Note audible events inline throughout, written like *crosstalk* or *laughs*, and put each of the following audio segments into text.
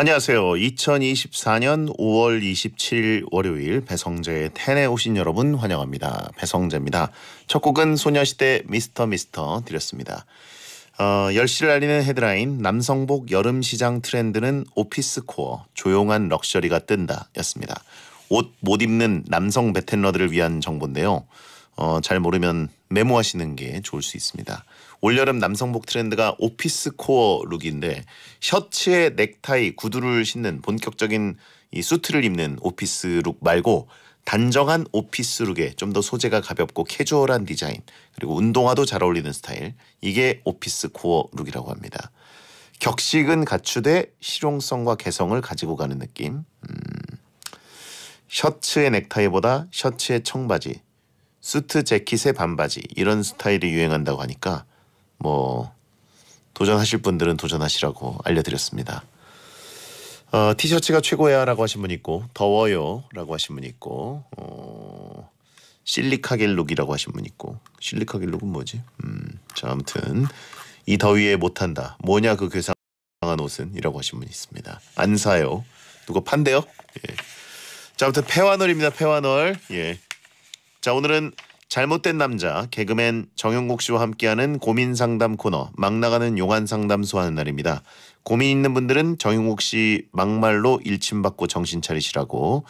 안녕하세요. 2024년 5월 27일 월요일 배성재의 텐에 오신 여러분 환영합니다. 배성재입니다. 첫 곡은 소녀시대 미스터 미스터 드렸습니다. 어, 10시를 알리는 헤드라인 남성복 여름시장 트렌드는 오피스 코어 조용한 럭셔리가 뜬다 였습니다. 옷 못 입는 남성 베텐러들을 위한 정보인데요. 어, 잘 모르면 메모하시는 게 좋을 수 있습니다. 올여름 남성복 트렌드가 오피스 코어 룩인데 셔츠에 넥타이, 구두를 신는 본격적인 이 수트를 입는 오피스 룩 말고 단정한 오피스 룩에 좀 더 소재가 가볍고 캐주얼한 디자인 그리고 운동화도 잘 어울리는 스타일 이게 오피스 코어 룩이라고 합니다. 격식은 갖추되 실용성과 개성을 가지고 가는 느낌. 음. 셔츠의 넥타이보다 셔츠의 청바지, 수트 재킷의 반바지 이런 스타일이 유행한다고 하니까 뭐 도전하실 분들은 도전하시라고 알려드렸습니다. 어, 티셔츠가 최고야라고 하신 분 있고 더워요라고 하신 분 있고 어, 실리카겔룩이라고 하신 분 있고 실리카겔룩은 뭐지? 음, 자 아무튼 이 더위에 못한다. 뭐냐 그 괴상한 옷은이라고 하신 분 있습니다. 안 사요. 누가 판대요? 예. 자 아무튼 패완월입니다. 패완월. 예. 자 오늘은 잘못된 남자 개그맨 정영국 씨와 함께하는 고민 상담 코너 막 나가는 용한 상담소 하는 날입니다. 고민 있는 분들은 정영국 씨 막말로 일침받고 정신 차리시라고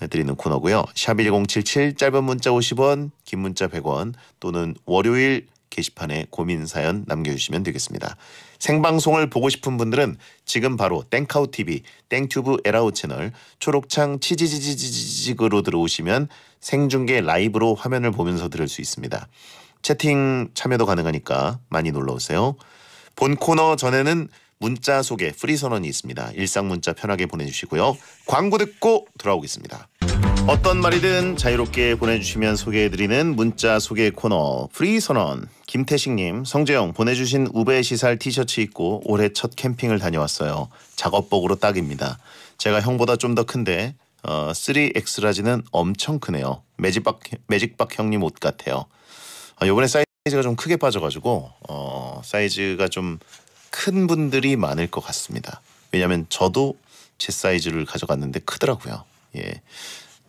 해드리는 코너고요. 샵 1077 짧은 문자 50원 긴 문자 100원 또는 월요일 게시판에 고민 사연 남겨주시면 되겠습니다. 생방송을 보고 싶은 분들은 지금 바로 땡카우 TV, 땡튜브 에라우 채널, 초록창 치지지지지직으로 지 들어오시면 생중계 라이브로 화면을 보면서 들을 수 있습니다. 채팅 참여도 가능하니까 많이 놀러 오세요. 본 코너 전에는 문자 소개 프리 선언이 있습니다. 일상 문자 편하게 보내주시고요. 광고 듣고 돌아오겠습니다. 어떤 말이든 자유롭게 보내주시면 소개해드리는 문자 소개 코너 프리 선언 김태식님 성재영 보내주신 우배 시살 티셔츠 입고 올해 첫 캠핑을 다녀왔어요 작업복으로 딱입니다 제가 형보다 좀 더 큰데 어, 3X 라지는 엄청 크네요 매직박 매직박 형님 옷 같아요 어, 요번에 사이즈가 좀 크게 빠져가지고 어, 사이즈가 좀 큰 분들이 많을 것 같습니다 왜냐하면 저도 제 사이즈를 가져갔는데 크더라고요 예.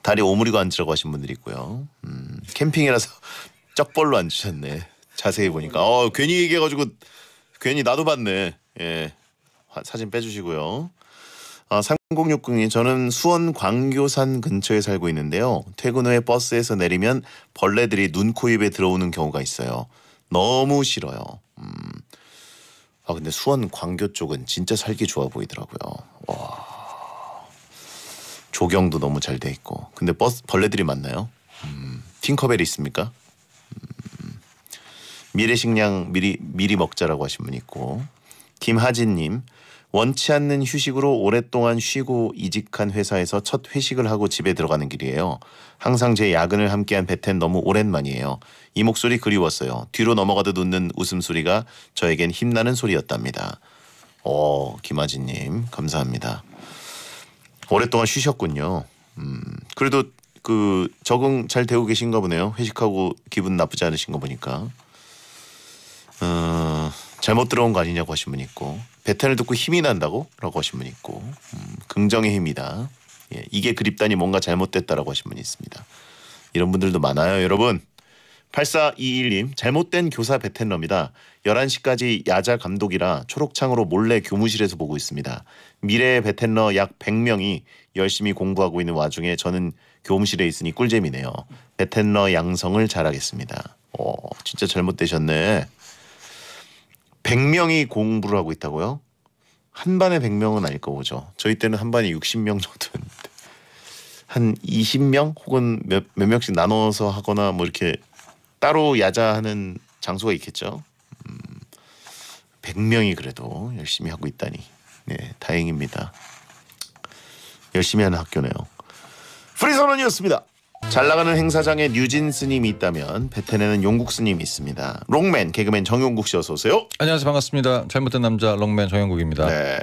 다리 오므리고 앉으라고 하신 분들이 있고요. 음, 캠핑이라서 *laughs* 쩍벌로 앉으셨네. 자세히 보니까. 어, 괜히 얘기해가지고 괜히 나도 봤네. 예. 사진 빼주시고요. 아, 3060이 저는 수원 광교산 근처에 살고 있는데요. 퇴근 후에 버스에서 내리면 벌레들이 눈, 코, 입에 들어오는 경우가 있어요. 너무 싫어요. 음. 아 근데 수원 광교 쪽은 진짜 살기 좋아 보이더라고요. 와. 조경도 너무 잘 돼 있고 근데 버스 벌레들이 많나요? 음, 팅커벨이 있습니까? 음, 미래식량 미리 미리 먹자라고 하신 분 있고 김하진님 원치 않는 휴식으로 오랫동안 쉬고 이직한 회사에서 첫 회식을 하고 집에 들어가는 길이에요. 항상 제 야근을 함께한 베텐 너무 오랜만이에요. 이 목소리 그리웠어요. 뒤로 넘어가듯 웃는 웃음소리가 저에겐 힘나는 소리였답니다. 어, 김하진님 감사합니다. 오랫동안 쉬셨군요. 음, 그래도 그 적응 잘 되고 계신가 보네요. 회식하고 기분 나쁘지 않으신 거 보니까. 어, 잘못 들어온 거 아니냐고 하신 분 있고 배탄을 듣고 힘이 난다고 라고 하신 분 있고 음, 긍정의 힘이다. 예, 이게 그립다니 뭔가 잘못됐다라고 하신 분이 있습니다. 이런 분들도 많아요 여러분. 8421님 잘못된 교사 베테너입니다 11시까지 야자 감독이라 초록창으로 몰래 교무실에서 보고 있습니다. 미래의 베테너약 100명이 열심히 공부하고 있는 와중에 저는 교무실에 있으니 꿀잼이네요. 베테너 양성을 잘하겠습니다. 오, 어, 진짜 잘못되셨네. 100명이 공부를 하고 있다고요? 한 반에 100명은 아닐 거죠. 저희 때는 한 반에 60명 정도였는데 한 20명 혹은 몇, 몇 명씩 나눠서 하거나 뭐 이렇게 따로 야자하는 장소가 있겠죠. 음, 100명이 그래도 열심히 하고 있다니 네, 다행입니다. 열심히 하는 학교네요. 프리선언이었습니다. 잘 나가는 행사장에 뉴진 스님이 있다면 베텐에는 용국 스님이 있습니다. 롱맨 개그맨 정용국 씨 어서 오세요. 안녕하세요 반갑습니다. 잘못된 남자 롱맨 정용국입니다. 네.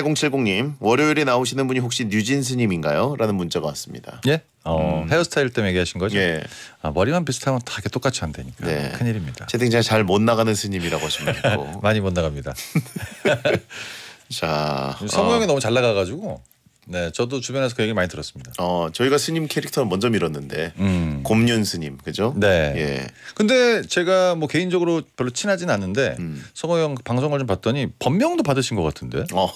8070님 월요일에 나오시는 분이 혹시 뉴진스님인가요? 라는 문자가 왔습니다. 예? 어, 음. 헤어스타일 때문에 얘기하신 거죠? 예. 아, 머리만 비슷하면 다 똑같이 안 되니까 네. 큰일입니다. 채팅창 잘못 나가는 스님이라고 하시면 되고 *laughs* 많이 못 나갑니다. *laughs* 자 성우 어. 형이 어. 너무 잘 나가가지고 네, 저도 주변에서 그 얘기 많이 들었습니다. 어, 저희가 스님 캐릭터는 먼저 밀었는데 음. 곰윤 스님, 그죠? 네. 예. 근데 제가 뭐 개인적으로 별로 친하진 않는데 음. 성호 형 방송을 좀 봤더니 번명도 받으신 것 같은데. 어.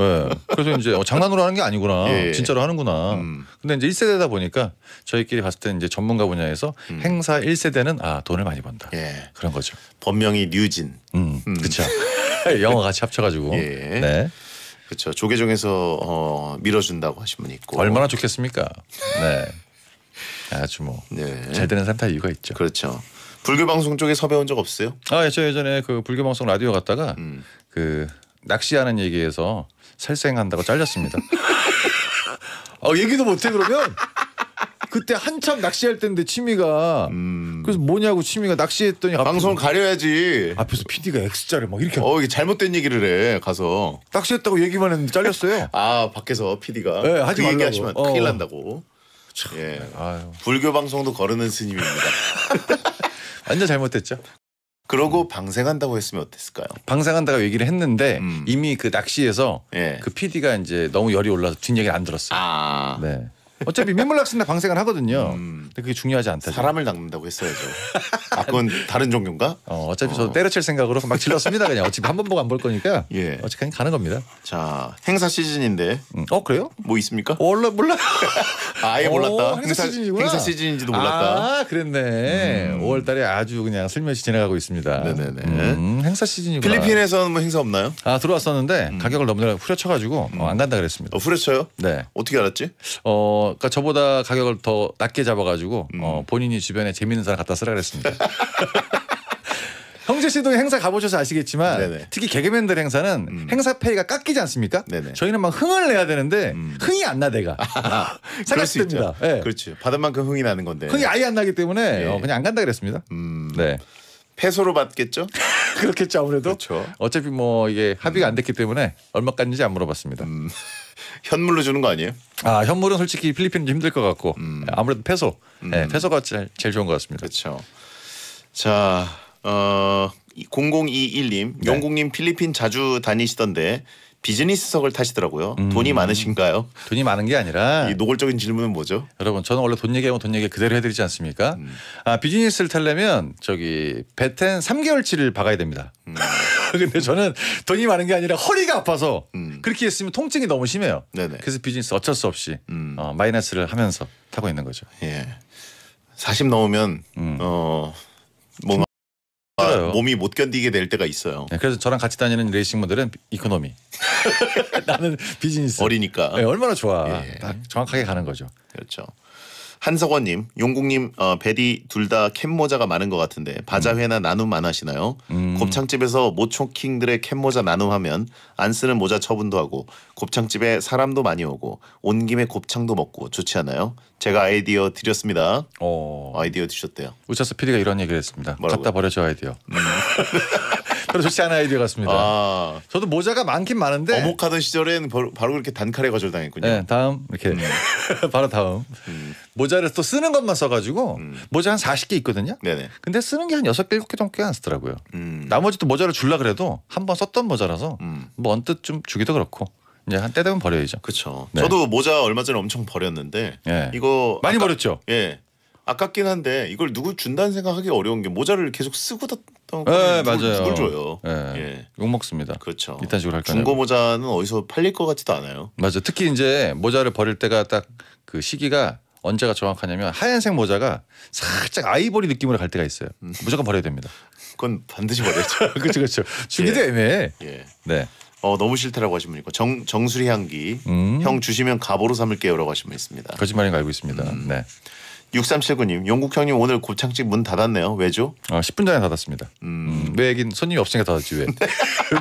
네. 그래서 이제 어, 장난으로 하는 게 아니구나. 예. 진짜로 하는구나. 음. 근데 이제 1세대다 보니까 저희끼리 봤을 때 이제 전문가 분야에서 음. 행사 1세대는 아, 돈을 많이 번다. 예. 그런 거죠. 본명이 뉴진. 음. 음. 그렇죠. *laughs* 영어 같이 합쳐 가지고. 예. 네. 그렇죠. 조계종에서 어, 밀어준다고 하신 분이 있고. 얼마나 좋겠습니까? 네. 아주 뭐잘 네. 되는 산타 이유가 있죠. 그렇죠. 불교 방송 쪽에 섭외한적 없어요? 아, 예, 저 예전에 그 불교 방송 라디오 갔다가 음. 그 낚시하는 얘기에서 살생한다고 잘렸습니다. *laughs* 어, 얘기도 못해 그러면 그때 한참 낚시할 때인데 취미가 음. 그래서 뭐냐고 취미가 낚시했더니 아, 방송 가려야지 앞에서 PD가 X자를 막 이렇게 어 이게 잘못된 얘기를 해 가서 낚시했다고 얘기만 했는데 잘렸어요 *laughs* 아 밖에서 PD가 네, 하지 그 말라고. 얘기하시면 어. 큰일 난다고 참, 예 아유. 불교 방송도 거르는 스님입니다 *laughs* 완전 잘못됐죠 그러고 방생한다고 했으면 어땠을까요? 방생한다고 얘기를 했는데 음. 이미 그 낚시에서 예. 그 PD가 이제 너무 열이 올라서 뒷얘기를 안 들었어요. 아. 네. 어차피 민물낚시나 방생을 하거든요. 음. 근데 그게 중요하지 않다. 사람을 낚는다고 했어야죠. 아 그건 다른 종교인가? 어, 어차피 어. 저도 때려칠 생각으로 막 질렀습니다. 그냥 어차피 한 번 보고 안 볼 거니까. 예. 어차피 그냥 가는 겁니다. 자 행사 시즌인데. 음. 어 그래요? 뭐 있습니까? 몰라 몰라. *laughs* 아예 오, 어, 몰랐다. 행사, 시즌 행사 시즌인지도 몰랐다. 아 그랬네. 음. 5월달에 아주 그냥 슬며시 지나가고 있습니다. 네네네. 음, 행사 시즌이구나. 필리핀에서는 뭐 행사 없나요? 아 들어왔었는데 음. 가격을 너무나 후려쳐가지고 어, 안 간다 그랬습니다. 어, 후려쳐요? 네. 어떻게 알았지? 어 그러니까 저보다 가격을 더 낮게 잡아가지고 음. 어, 본인이 주변에 재밌는 사람 갖다 쓰라 그랬습니다. *laughs* 형제 씨도 행사 가보셔서 아시겠지만 네네. 특히 개그맨들 행사는 음. 행사 페이가 깎이지 않습니까? 네네. 저희는 막 흥을 내야 되는데 음. 흥이 안 나대가 *laughs* 생각됩니다. 네. 그렇죠. 받은 만큼 흥이 나는 건데 흥이 아예 안 나기 때문에 예. 어, 그냥 안 간다 그랬습니다. 음. 네. 패소로 받겠죠? *laughs* 그렇겠죠 아무래도. 그렇죠. 어차피 뭐 이게 합의가 안 됐기 때문에 얼마까지인지 안 물어봤습니다. 음. 현물로 주는 거 아니에요? 아 현물은 솔직히 필리핀은 좀 힘들 것 같고 음. 예, 아무래도 페소, 예, 음. 네, 페소가 제일, 제일 좋은 것 같습니다. 그렇죠. 자, 어, 0021님, 영국님 필리핀 자주 다니시던데 비즈니스석을 타시더라고요. 음. 돈이 많으신가요? 돈이 많은 게 아니라 이 노골적인 질문은 뭐죠? 여러분 저는 원래 돈 얘기하면 돈 얘기 그대로 해드리지 않습니까? 음. 아 비즈니스를 타려면 저기 베텐 3개월치를 박아야 됩니다. 음. *laughs* 근데 저는 돈이 많은 게 아니라 허리가 아파서 음. 그렇게 했으면 통증이 너무 심해요. 네네. 그래서 비즈니스 어쩔 수 없이 음. 어, 마이너스를 하면서 타고 있는 거죠. 예. 40 넘으면 음. 어 뭔가 아, 몸이 못 견디게 될 때가 있어요. 네, 그래서 저랑 같이 다니는 레이싱 분들은 이코노미. *laughs* 나는 비즈니스. 어리니까. 네, 얼마나 좋아. 예. 정확하게 가는 거죠. 그렇죠. 한석원님, 용국님, 어, 베디둘 다 캡모자가 많은 것 같은데 바자회나 음. 나눔 안 하시나요? 음. 곱창집에서 모초킹들의 캡모자 나눔하면 안 쓰는 모자 처분도 하고 곱창집에 사람도 많이 오고 온 김에 곱창도 먹고 좋지 않아요? 제가 아이디어 드렸습니다. 어. 아이디어 드셨대요. 우차스 PD가 이런 얘기를 했습니다. 뭐라고요? 갖다 버려줘 아이디어. 음. *laughs* 그런 좋지 않은 아이디어 같습니다. 아. 저도 모자가 많긴 많은데 어묵하던 시절엔 바로, 바렇게 단칼에 거절당했군요. 네, 다음 이렇게 음. *laughs* 바로 다음 음. 모자를 또 쓰는 것만 써가지고 음. 모자 한 40개 있거든요. 네네. 근데 쓰는 게 한 6개 7개 정도안 쓰더라고요. 음. 나머지 또 모자를 줄라 그래도 한 번 썼던 모자라서 음. 뭐 언뜻 좀 주기도 그렇고 이제 한때 되면 버려야죠. 그렇죠. 네. 저도 모자 얼마 전에 엄청 버렸는데 네. 이거 많이 아까, 버렸죠. 예. 아깝긴 한데 이걸 누구 준다는 생각하기 어려운 게 모자를 계속 쓰고 했던 네, 맞아요. 누굴 줘요. 네. 예. 욕 먹습니다. 그렇죠. 이딴 식으로 할 거냐. 중고 모자는 어디서 팔릴 것 같지도 않아요. 맞아. 특히 이제 모자를 버릴 때가 딱 그 시기가 언제가 정확하냐면 하얀색 모자가 살짝 아이보리 느낌으로 갈 때가 있어요. 음. 무조건 버려야 됩니다. 그건 반드시 버려야죠. *laughs* 그렇죠, 그렇죠. 주기도 예. 애매해. 예. 네. 어 너무 싫다라고 하신 분이 고정 정수리 향기 음. 형 주시면 갑오로 삼을게요라고 하신 분 있습니다. 거짓말인 거 알고 있습니다. 음. 네. 6379님, 용국 형님 오늘 곱창집 문 닫았네요. 왜죠? 아, 10분 전에 닫았습니다. 음. 음 왜 얘긴 손님이 없으니까 닫았지 왜? 네. *laughs*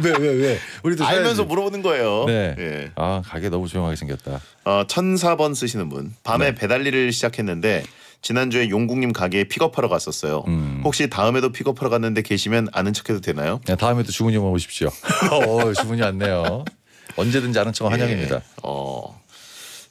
왜, 왜, 왜? 우리도 알면서 사야지. 물어보는 거예요. 네. 예. 아, 가게 너무 조용하게 생겼다. 어, 1004번 쓰시는 분. 밤에 네. 배달일을 시작했는데 지난주에 용국님 가게에 픽업하러 갔었어요. 음. 혹시 다음에도 픽업하러 갔는데 계시면 아는 척해도 되나요? 네, 다음에도 주문이 오십시오. *laughs* 어, 주문이 왔네요. 언제든지 아는 척은 환영입니다. 예. 어.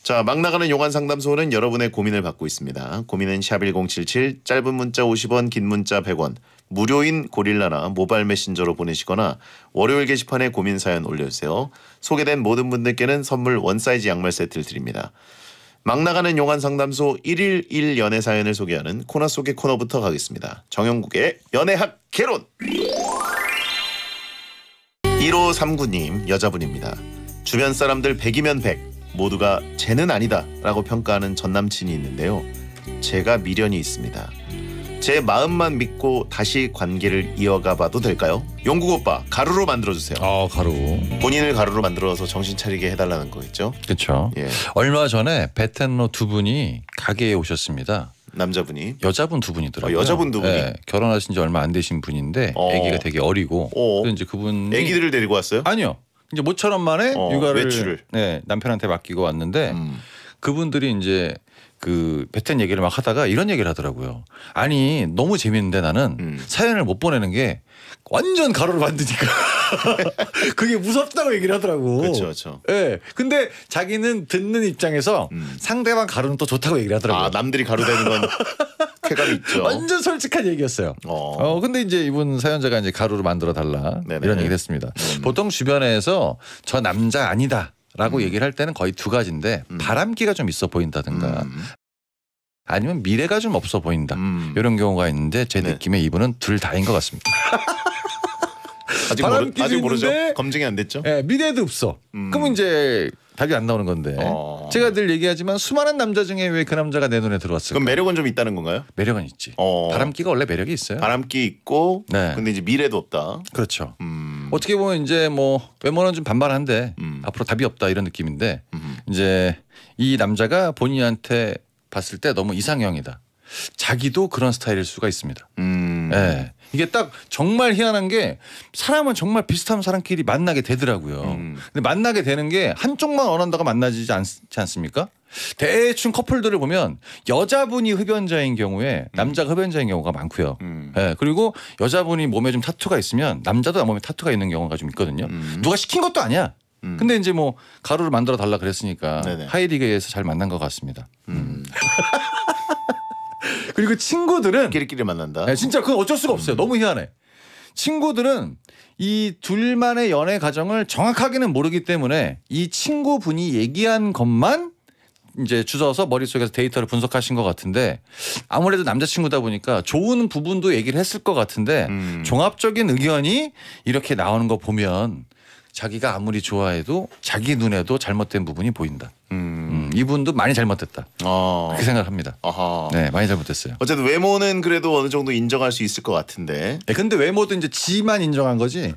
자, 막 나가는 용안 상담소는 여러분의 고민을 받고 있습니다. 고민은 샵 1077 짧은 문자 50원, 긴 문자 100원. 무료인 고릴라나 모바일 메신저로 보내시거나 월요일 게시판에 고민 사연 올려주세요. 소개된 모든 분들께는 선물 원사이즈 양말 세트를 드립니다. 막 나가는 용안 상담소 1일 1 연애 사연을 소개하는 코너 속의 코너부터 가겠습니다. 정영국의 연애학 개론 1539님 여자분입니다. 주변 사람들 100이면 100 모두가 쟤는 아니다 라고 평가하는 전 남친이 있는데요. 제가 미련이 있습니다. 제 마음만 믿고 다시 관계를 이어가 봐도 될까요? 용국 오빠 가루로 만들어 주세요. 아 가루. 본인을 가루로 만들어서 정신 차리게 해달라는 거겠죠? 그렇죠. 예. 얼마 전에 베텐러 두 분이 가게에 오셨습니다. 남자분이 여자분 두 분이더라고요. 어, 여자분 두 분이 네, 결혼하신 지 얼마 안 되신 분인데 어. 아기가 되게 어리고 어. 이제 그분 아기들을 데리고 왔어요? 아니요. 이제 모처럼 만에 어, 육아를 외출을. 네, 남편한테 맡기고 왔는데 음. 그분들이 이제 그 베텐 얘기를 막 하다가 이런 얘기를 하더라고요. 아니 너무 재밌는데 나는 음. 사연을 못 보내는 게 완전 가로를 만드니까 *laughs* 그게 무섭다고 얘기를 하더라고. 그렇죠, 그 예. 네. 근데 자기는 듣는 입장에서 음. 상대방 가로는 또 좋다고 얘기를 하더라고요. 아 남들이 가로되는 건 *laughs* 쾌감이 있죠. 완전 솔직한 얘기였어요. 어. 어 근데 이제 이분 사연자가 이제 가루를 만들어 달라 네네. 이런 얘기를 했습니다. 음. 보통 주변에서 저 남자 아니다. 라고 음. 얘기를 할 때는 거의 두 가지인데 음. 바람기가 좀 있어 보인다든가 음. 아니면 미래가 좀 없어 보인다 음. 이런 경우가 있는데 제 네. 느낌에 이분은 둘 다인 것 같습니다. 아직, 모르, 아직 모르죠. 검증이 안 됐죠. 예, 미래도 없어. 음. 그럼 이제 답이 안 나오는 건데 어. 제가 늘 얘기하지만 수많은 남자 중에 왜 그 남자가 내 눈에 들어왔을까? 그럼 매력은 좀 있다는 건가요? 매력은 있지. 어. 바람기가 원래 매력이 있어요. 바람기 있고 네. 근데 이제 미래도 없다. 그렇죠. 음. 어떻게 보면 이제 뭐 외모는 좀 반반한데 음. 앞으로 답이 없다 이런 느낌인데 음. 이제 이 남자가 본인한테 봤을 때 너무 이상형이다. 자기도 그런 스타일일 수가 있습니다. 음. 네. 이게 딱 정말 희한한 게 사람은 정말 비슷한 사람끼리 만나게 되더라고요. 음. 근데 만나게 되는 게 한쪽만 원한다가 만나지 않, 지 않습니까? 대충 커플들을 보면 여자분이 흡연자인 경우에 음. 남자가 흡연자인 경우가 많고요. 음. 예, 그리고 여자분이 몸에 좀 타투가 있으면 남자도 몸에 타투가 있는 경우가 좀 있거든요. 음. 누가 시킨 것도 아니야. 음. 근데 이제 뭐 가루를 만들어 달라 그랬으니까 하이디게에서 잘 만난 것 같습니다. 음. 음. *laughs* 그리고 친구들은 끼리끼리 만난다. 네, 진짜 그건 어쩔 수가 없어요. 음. 너무 희한해. 친구들은 이 둘만의 연애 과정을 정확하게는 모르기 때문에 이 친구분이 얘기한 것만 이제 주워서 머릿속에서 데이터를 분석하신 것 같은데 아무래도 남자친구다 보니까 좋은 부분도 얘기를 했을 것 같은데 음. 종합적인 의견이 이렇게 나오는 거 보면 자기가 아무리 좋아해도 자기 눈에도 잘못된 부분이 보인다. 음. 음, 이분도 많이 잘못됐다. 어. 그렇게 생각합니다. 아하. 네, 많이 잘못됐어요. 어쨌든 외모는 그래도 어느 정도 인정할 수 있을 것 같은데. 네, 근데 외모도 이제 지만 인정한 거지. 네.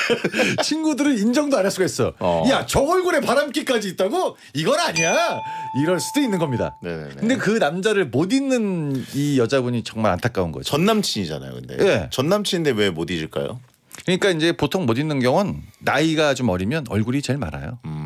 *laughs* 친구들은 인정도 안 할 수가 있어. 어. 야, 저 얼굴에 바람기까지 있다고? 이건 아니야. 이럴 수도 있는 겁니다. 네네네. 근데 그 남자를 못 잊는 이 여자분이 정말 안타까운 거죠. 전 남친이잖아요, 근데. 네. 전 남친인데 왜 못 잊을까요? 그러니까 이제 보통 못 입는 경우는 나이가 좀 어리면 얼굴이 제일 많아요. 음.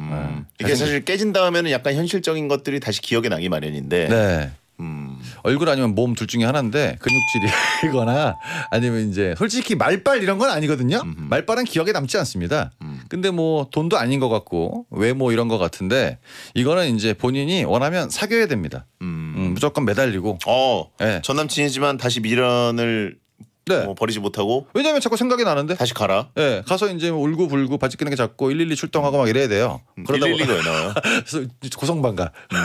네. 이게 사실 깨진 다음에는 약간 현실적인 것들이 다시 기억에 나기 마련인데. 네. 음. 얼굴 아니면 몸 둘 중에 하나인데 근육질이거나 *laughs* 아니면 이제 솔직히 말빨 이런 건 아니거든요. 음흠. 말빨은 기억에 남지 않습니다. 음. 근데 뭐 돈도 아닌 것 같고 외모 이런 것 같은데 이거는 이제 본인이 원하면 사귀어야 됩니다. 음. 음 무조건 매달리고. 어, 네. 전 남친이지만 다시 미련을 네. 뭐 버리지 못하고 왜냐하면 자꾸 생각이 나는데 다시 가라. 예, 네, 가서 이제 뭐 울고 불고 바지 끼는 게 잡고 112 출동하고 막 이래야 돼요. 음, 그러다 112가 *laughs* 그래서 고성방가. 음.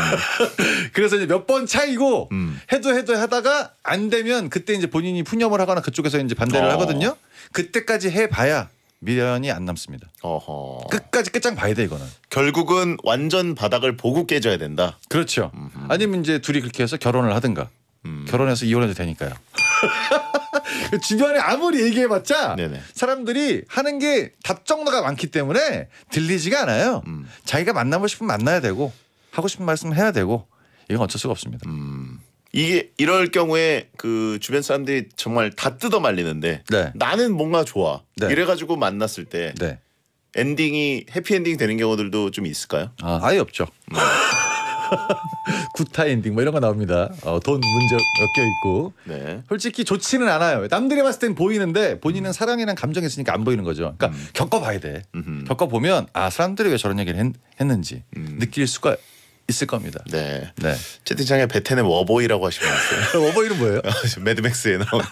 *laughs* 그래서 이제 몇 번 차이고 음. 해도 해도 하다가 안 되면 그때 이제 본인이 푸념을 하거나 그쪽에서 이제 반대를 어. 하거든요. 그때까지 해봐야 미련이 안 남습니다. 어허. 끝까지 끝장 봐야 돼 이거는. 결국은 완전 바닥을 보고 깨져야 된다. 그렇죠. 음흠. 아니면 이제 둘이 그렇게 해서 결혼을 하든가. 음. 결혼해서 이혼해도 되니까요. *laughs* 그 주변에 아무리 얘기해봤자 네네. 사람들이 하는 게 답정너가 많기 때문에 들리지가 않아요. 음. 자기가 만나고 싶으면 만나야 되고 하고 싶은 말씀 해야 되고 이건 어쩔 수가 없습니다. 음. 이게 이럴 경우에 그 주변 사람들이 정말 다 뜯어 말리는데 네. 나는 뭔가 좋아 네. 이래가지고 만났을 때 네. 엔딩이 해피 엔딩 되는 경우들도 좀 있을까요? 아, 아예 없죠. 음. 굿타 *laughs* 엔딩 뭐 이런 거 나옵니다. 어, 돈 문제 엮여 있고. 네. 솔직히 좋지는 않아요. 남들이 봤을 땐 보이는데 본인은 음. 사랑이란 감정이 있으니까 안 보이는 거죠. 그러니까 음. 겪어봐야 돼. 음흠. 겪어보면 아 사람들이 왜 저런 얘기를 했, 는지 음. 느낄 수가 있을 겁니다. 네. 네. 채팅창에 베텐의 워보이라고 하시면 왔어요. *laughs* 워보이는 뭐예요? *laughs* 아, 매드맥스에 나온.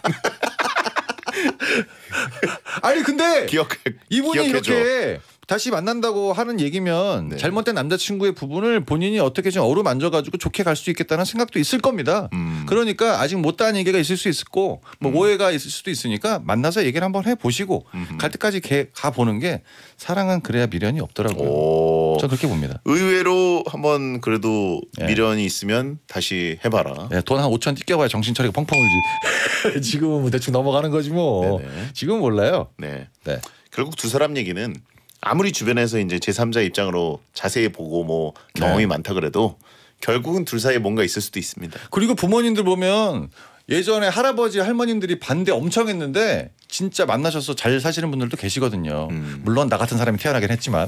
아니 근데 기억해, 이분이 기억해줘. 이렇게 다시 만난다고 하는 얘기면 네. 잘못된 남자친구의 부분을 본인이 어떻게 좀 어루만져가지고 좋게 갈 수 있겠다는 생각도 있을 겁니다. 음. 그러니까 아직 못다한 얘기가 있을 수 있고 뭐 음. 오해가 있을 수도 있으니까 만나서 얘기를 한번 해보시고 음갈 때까지 가보는 게 사랑은 그래야 미련이 없더라고요. 오. 저 그렇게 봅니다. 의외로 한번 그래도 네. 미련이 있으면 다시 해봐라. 네, 예, 돈한 5천 띠껴봐야 정신 차리고 펑펑 울지. *laughs* 지금은 뭐 대충 넘어가는 거지 뭐. 네네. 지금 몰라요. 네. 네. 결국 두 사람 얘기는 아무리 주변에서 이제 제3자 입장으로 자세히 보고 뭐 경험이 네. 많다 그래도 결국은 둘 사이에 뭔가 있을 수도 있습니다. 그리고 부모님들 보면 예전에 할아버지 할머님들이 반대 엄청 했는데 진짜 만나셔서 잘 사시는 분들도 계시거든요. 음. 물론 나 같은 사람이 태어나긴 했지만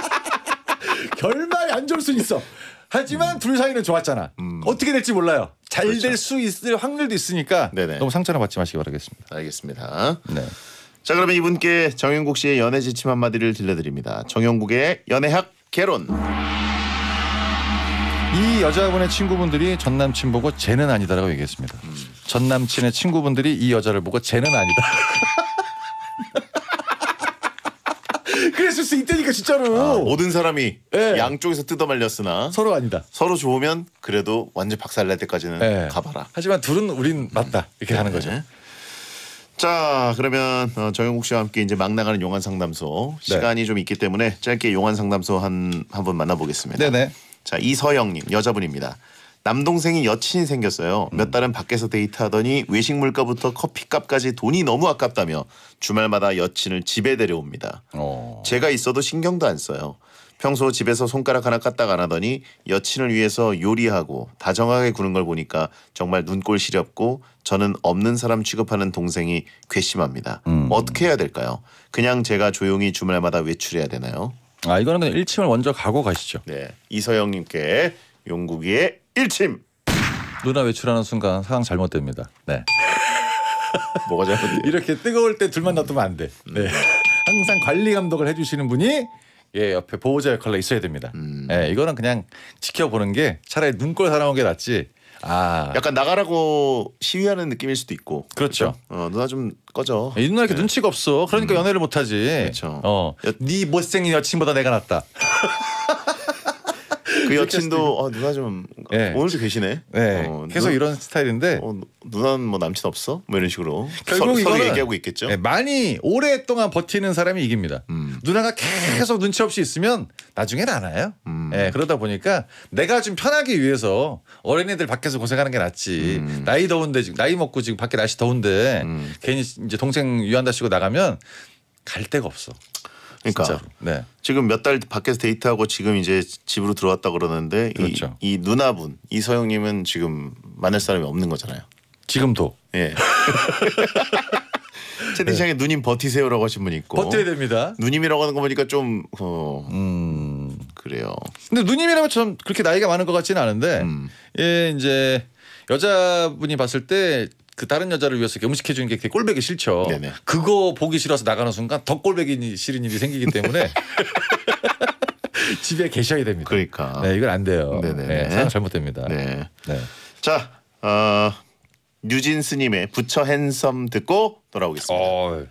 *laughs* 결말이 안 좋을 수 있어. 하지만 음. 둘 사이는 좋았잖아. 음. 어떻게 될지 몰라요. 잘 될수 그렇죠. 있을 확률도 있으니까 네네. 너무 상처나 받지 마시기 바라겠습니다. 알겠습니다. 네. 자 그러면 이분께 정영국 씨의 연애 지침 한마디를 들려드립니다. 정영국의 연애학 개론. 이 여자분의 친구분들이 전 남친 보고 쟤는 아니다라고 얘기했습니다. 전 남친의 친구분들이 이 여자를 보고 쟤는 아니다. *laughs* 그랬을 수 있다니까 진짜로. 아, 모든 사람이 예. 양쪽에서 뜯어말렸으나 서로 아니다. 서로 좋으면 그래도 완전 박살날 때까지는 예. 가봐라. 하지만 둘은 우린 맞다 이렇게 하는 네. 거죠. 자 그러면 어, 정영국 씨와 함께 이제 막 나가는 용안 상담소 네. 시간이 좀 있기 때문에 짧게 용안 상담소 한 한 번 만나보겠습니다. 네네. 자 이서영님 여자분입니다. 남동생이 여친이 생겼어요. 음. 몇 달은 밖에서 데이트하더니 외식 물가부터 커피값까지 돈이 너무 아깝다며 주말마다 여친을 집에 데려옵니다. 어. 제가 있어도 신경도 안 써요. 평소 집에서 손가락 하나 까딱 안 하더니 여친을 위해서 요리하고 다정하게 구는 걸 보니까 정말 눈꼴 시렵고 저는 없는 사람 취급하는 동생이 괘씸합니다. 음. 어떻게 해야 될까요? 그냥 제가 조용히 주말마다 외출해야 되나요? 아 이거는 그냥 일침을 먼저 가고 가시죠. 네 이서영님께 용국이의 일침. 누나 외출하는 순간 상황 잘못됩니다. 네. *laughs* 뭐가 잘못돼? 이렇게 뜨거울 때 둘만 놔두면 안 돼. 네. 음. 항상 관리 감독을 해주시는 분이 예, 옆에 보호자 역할로 있어야 됩니다. 음. 예, 이거는 그냥 지켜보는 게 차라리 눈꼴 사나운 게 낫지. 아, 약간 나가라고 시위하는 느낌일 수도 있고. 그렇죠. 그렇죠? 어, 누나 좀 꺼져. 이 누나 이렇게 네. 눈치가 없어. 그러니까 음. 연애를 못 하지. 그렇죠. 어, 여... 네 못생긴 여친보다 내가 낫다. *laughs* 그 여친도 어, 누나 좀 네. 오늘도 계시네. 네. 어, 계속 누나, 이런 스타일인데 어, 누나는 뭐 남친 없어? 뭐 이런 식으로 결국 서로, 얘기하고 있겠죠. 네, 많이 오랫동안 버티는 사람이 이깁니다. 음. 누나가 계속 눈치 없이 있으면 나중에는안 와요. 음. 네, 그러다 보니까 내가 좀 편하기 위해서 어린애들 밖에서 고생하는 게 낫지. 음. 나이 더운데 지금 나이 먹고 지금 밖에 날씨 더운데 음. 괜히 이제 동생 유한다시고 나가면 갈 데가 없어. 그러니까 진짜. 네. 지금 몇 달 밖에서 데이트하고 지금 이제 집으로 들어왔다 그러는데 그렇죠. 이, 이 누나분 이서영님은 지금 만날 사람이 없는 거잖아요. 지금도. 예. *laughs* *laughs* 채팅창에 네. 누님 버티세요라고 하신 분 있고 버텨야 됩니다. 누님이라고 하는 거 보니까 좀 어, 음. 그래요. 근데 누님이라면 참 그렇게 나이가 많은 것 같지는 않은데 음. 예 이제 여자분이 봤을 때그 다른 여자를 위해서 이렇게 음식 해주는 게 꼴배기 싫죠. 네네. 그거 보기 싫어서 나가는 순간 더 꼴배기 싫은 일이 생기기 때문에 *laughs* 집에 계셔야 됩니다. 그러니까. 네, 이건 안 돼요. 네네. 네, 사 잘못됩니다. 네. 네. 자, 어, 뉴진 스님의 부처 핸섬 듣고 돌아오겠습니다. 어... 네.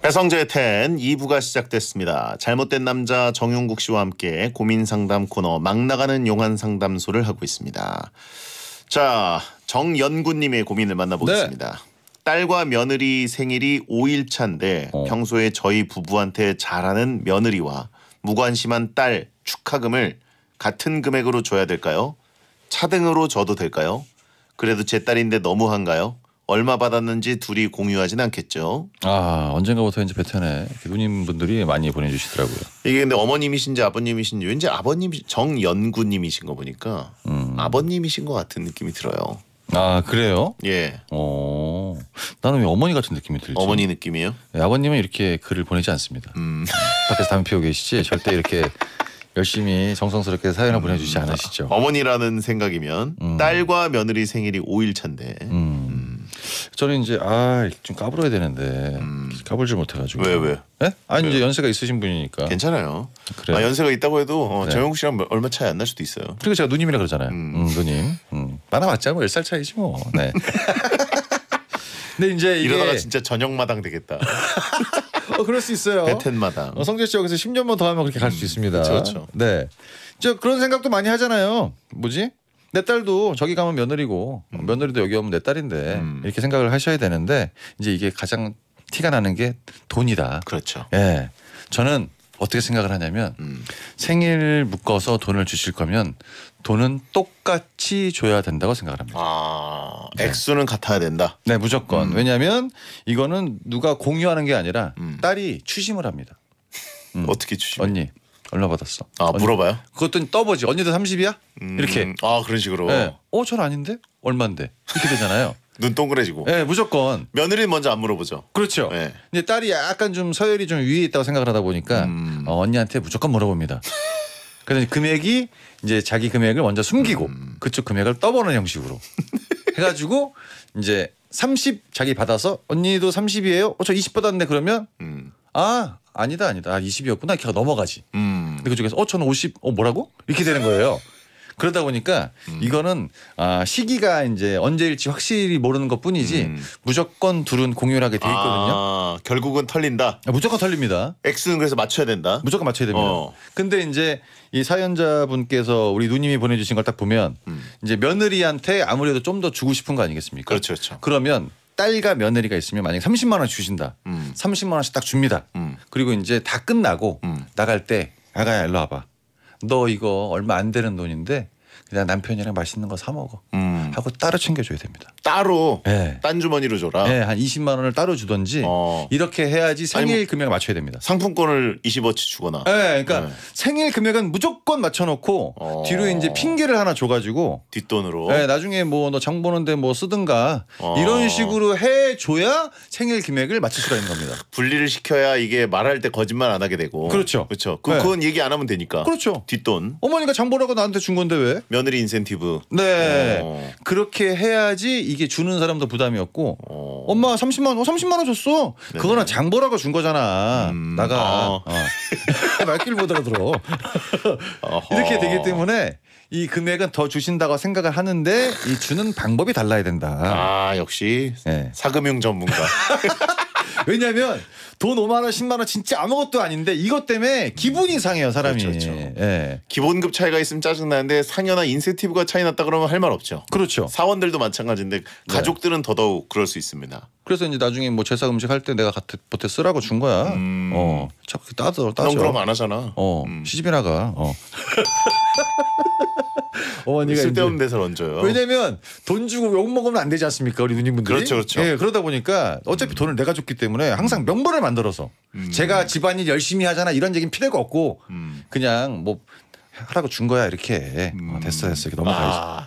배성재의 텐 2부가 시작됐습니다. 잘못된 남자 정용국 씨와 함께 고민 상담 코너 막 나가는 용한 상담소를 하고 있습니다. 자, 정연구님의 고민을 만나보겠습니다. 네. 딸과 며느리 생일이 5일 차인데 어. 평소에 저희 부부한테 잘하는 며느리와 무관심한 딸 축하금을 같은 금액으로 줘야 될까요? 차등으로 줘도 될까요? 그래도 제 딸인데 너무한가요? 얼마 받았는지 둘이 공유하진 않겠죠. 아 언젠가부터 이제 베트남에 누님 분들이 많이 보내주시더라고요. 이게 근데 어머님이신지 아버님이신지 왠지 아버님 정연구님이신 거 보니까 음. 아버님이신 것 같은 느낌이 들어요. 아 그래요? 예. 어 나는 왜 어머니 같은 느낌이 들죠? 어머니 느낌이요? 네, 아버님은 이렇게 글을 보내지 않습니다. 음. *laughs* 밖에서 담배 피우고 계시지 절대 이렇게 열심히 정성스럽게 사연을 음. 보내주지 않으시죠. 어머니라는 생각이면 음. 딸과 며느리 생일이 5일 차인데. 음. 음. 저는 이제 아좀 까불어야 되는데 음. 까불지 못해가지고 왜 왜? 네? 아니 왜? 이제 연세가 있으신 분이니까 괜찮아요. 그래. 아, 연세가 있다고 해도 어, 네. 정영국 씨랑 얼마 차이 안 날 수도 있어요. 그리고 제가 누님이라 그러잖아요. 누님. 많아봤자 뭐 10살 차이지 뭐. 네. *laughs* 근데 이제 이러다가 진짜 저녁 마당 되겠다. *laughs* 어, 그럴 수 있어요. 배텐 마당. 어, 성재 씨 여기서 10년만 뭐 더 하면 그렇게 갈수 음, 있습니다. 그렇죠. 네. 저 그런 생각도 많이 하잖아요. 뭐지? 내 딸도 저기 가면 며느리고 음. 며느리도 여기 오면 내 딸인데 음. 이렇게 생각을 하셔야 되는데 이제 이게 가장 티가 나는 게 돈이다. 그렇죠. 예. 저는 어떻게 생각을 하냐면 음. 생일 묶어서 돈을 주실 거면 돈은 똑같이 줘야 된다고 생각을 합니다. 아, 네. 액수는 네. 같아야 된다. 네, 무조건. 음. 왜냐하면 이거는 누가 공유하는 게 아니라 음. 딸이 추심을 합니다. 음. *laughs* 어떻게 추심? 언니 얼마 받았어? 아 언니. 물어봐요? 그것도 떠보지. 언니도 30이야? 음. 이렇게. 아 그런 식으로. 네. 어, 전 아닌데? 얼마인데? 이렇게 되잖아요. *laughs* 눈 동그래지고. 네, 무조건. 며느리 먼저 안 물어보죠. 그렇죠. 네. 근데 딸이 약간 좀 서열이 좀 위에 있다고 생각을 하다 보니까 음. 어, 언니한테 무조건 물어봅니다. *laughs* 그래서 금액이 이제 자기 금액을 먼저 숨기고 음. 그쪽 금액을 떠보는 형식으로 *laughs* 해가지고 이제 30 자기 받아서 언니도 30이에요. 어 저 20 받았는데 그러면 음. 아 아니다 아니다 아 20이었구나 이렇게 넘어가지. 음. 근데 그쪽에서 어 저는 50 어 뭐라고 이렇게 되는 거예요. 그러다 보니까 음. 이거는 아, 시기가 이제 언제일지 확실히 모르는 것 뿐이지 음. 무조건 둘은 공유를 하게 돼 있거든요. 아, 결국은 털린다. 아, 무조건 털립니다. X는 그래서 맞춰야 된다. 무조건 맞춰야 됩니다. 어. 근데 이제 이 사연자분께서 우리 누님이 보내주신 걸 딱 보면 음. 이제 며느리한테 아무래도 좀 더 주고 싶은 거 아니겠습니까? 그렇죠, 그렇죠. 그러면 딸과 며느리가 있으면 만약에 30만 원 주신다. 음. 30만 원씩 딱 줍니다. 음. 그리고 이제 다 끝나고 음. 나갈 때 아가야 일로 와봐. 너 이거 얼마 안 되는 돈인데 그냥 남편이랑 맛있는 거 사 먹어 음. 하고 따로 챙겨줘야 됩니다. 따로 네. 예. 딴 주머니로 줘라. 네, 한 20만 원을 따로 주던지 어. 이렇게 해야지 생일 뭐 금액 맞춰야 됩니다. 상품권을 20어치 주거나. 네, 그러니까 네. 생일 금액은 무조건 맞춰놓고 어. 뒤로 이제 핑계를 하나 줘가지고 뒷돈으로. 네, 나중에 뭐 너 장 보는데 뭐 쓰든가 어. 이런 식으로 해줘야 생일 금액을 맞출 수가 있는 겁니다. 분리를 시켜야 이게 말할 때 거짓말 안 하게 되고. 그렇죠. 그렇죠. 그, 네. 그건 얘기 안 하면 되니까. 그렇죠. 뒷돈. 어머니가 장 보라고 나한테 준 건데 왜? 며느리 인센티브. 네. 어. 그렇게 해야지 이게 주는 사람도 부담이 없고 어. 엄마 30만 원, 30만 원 줬어. 네 그거는 장보라고 준 거잖아. 음. 나가. 아. 어. *laughs* 말귀를 보더라 들어. 이렇게 되기 때문에 이 금액은 더 주신다고 생각을 하는데 이 주는 방법이 달라야 된다. 아 역시 네. 사금융 전문가. *laughs* 왜냐하면 돈 5만 원, 10만 원 진짜 아무것도 아닌데 이것 때문에 기분이 음. 상해요 사람이. 그렇죠. 그렇죠. 예. 기본급 차이가 있으면 짜증 나는데 상여나 인센티브가 차이 났다 그러면 할 말 없죠. 그렇죠. 사원들도 마찬가지인데 네. 가족들은 더더욱 그럴 수 있습니다. 그래서 이제 나중에 뭐 제사 음식 할 때 내가 같이 보태 쓰라고 준 거야. 음. 어, 자꾸 따져 따져. 그럼 안 하잖아. 어, 음. 시집이나 가. 어. *laughs* 어머니가 쓸데없는 데서 얹어요. 왜냐면 돈 주고 욕 먹으면 안 되지 않습니까 우리 누님분들이. 그렇죠, 그렇죠. 예, 그러다 보니까 어차피 음. 돈을 내가 줬기 때문에 항상 명분을 만들어서 음. 제가 집안일 열심히 하잖아 이런 얘기는 필요가 없고 음. 그냥 뭐 하라고 준 거야 이렇게 어, 됐어 됐어 이렇게 넘어가야지. 아.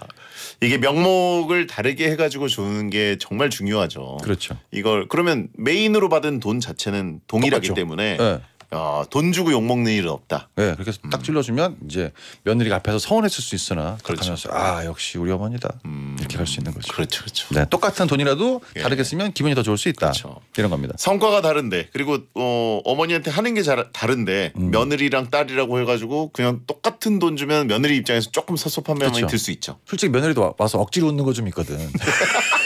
이게 명목을 다르게 해가지고 주는 게 정말 중요하죠. 그렇죠. 이걸 그러면 메인으로 받은 돈 자체는 동일하기 똑같죠. 때문에 네. 어, 돈 주고 욕 먹는 일은 없다. 네, 그렇게 음. 딱 찔러주면 이제 며느리가 앞에서 서운했을 수 있으나 그렇죠. 가면서 아 역시 우리 어머니다 음. 이렇게 갈수 있는 거죠. 그렇죠, 그렇죠. 네, 똑같은 돈이라도 예. 다르게 쓰면 기분이 더 좋을 수 있다. 그렇죠. 이런 겁니다. 성과가 다른데 그리고 어, 어머니한테 하는 게 잘, 다른데 음. 며느리랑 딸이라고 해가지고 그냥 똑같은 돈 주면 며느리 입장에서 조금 섭섭한 그렇죠. 면이 들수 있죠. 솔직히 며느리도 와서 억지로 웃는 거 좀 있거든. *laughs*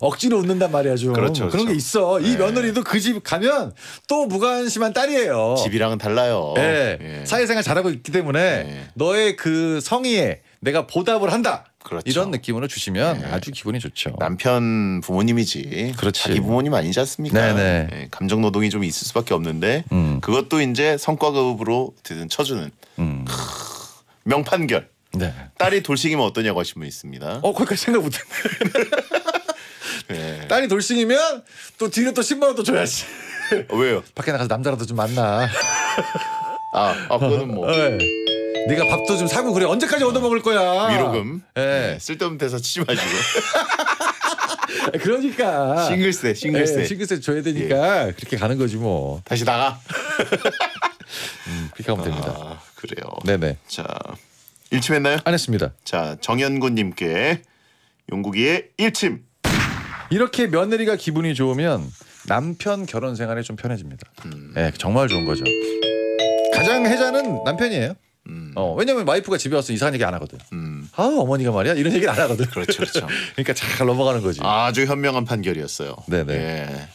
억지로 웃는단 말이야 좀. 그렇죠. 그렇죠. 런게 있어. 이 네. 며느리도 그 집 가면 또 무관심한 딸이에요. 집이랑은 달라요. 네. 예. 사회생활 잘하고 있기 때문에 예. 너의 그 성의에 내가 보답을 한다. 그렇죠. 이런 느낌으로 주시면 네. 아주 기분이 좋죠. 남편 부모님이지. 그렇지. 자기 부모님 아니지 않습니까? 네네. 네. 네. 예, 감정 노동이 좀 있을 수밖에 없는데 음. 그것도 이제 성과급으로 드든 쳐주는 음. 크... 명판결. 네. 딸이 돌싱이면 어떠냐고 하신 분 있습니다. 어, 거기까 생각 못했네. *laughs* 예. 딸이 돌싱이면 또 뒤로 또 10만 원도 줘야지. 어, 왜요? 밖에 나가서 남자라도 좀 만나. 아, 아 그거는 뭐. 예. 네가 밥도 좀 사고 그래. 언제까지 얻어 먹을 거야? 위로금. 예. 네, 쓸데없는 데서 치지 마시고. *laughs* 그러니까 싱글세 싱글세 예, 싱글세 줘야 되니까 예. 그렇게 가는 거지 뭐 다시 나가 *laughs* 음, 그렇게 하면 아, 됩니다 그래요 네네 자 일침했나요? 안 했습니다 자 정현곤님께 용국이의 일침 이렇게 며느리가 기분이 좋으면 남편 결혼 생활이 좀 편해집니다. 음. 네, 정말 좋은 거죠. 가장 해자는 남편이에요. 음. 어, 왜냐면 와이프가 집에 와서 이상한 얘기 안 하거든. 음. 아 어머니가 말이야 이런 얘기를 안 하거든. 그렇죠, 그렇죠. *laughs* 그러니까 잘 넘어가는 거지. 아주 현명한 판결이었어요. 네네. 예.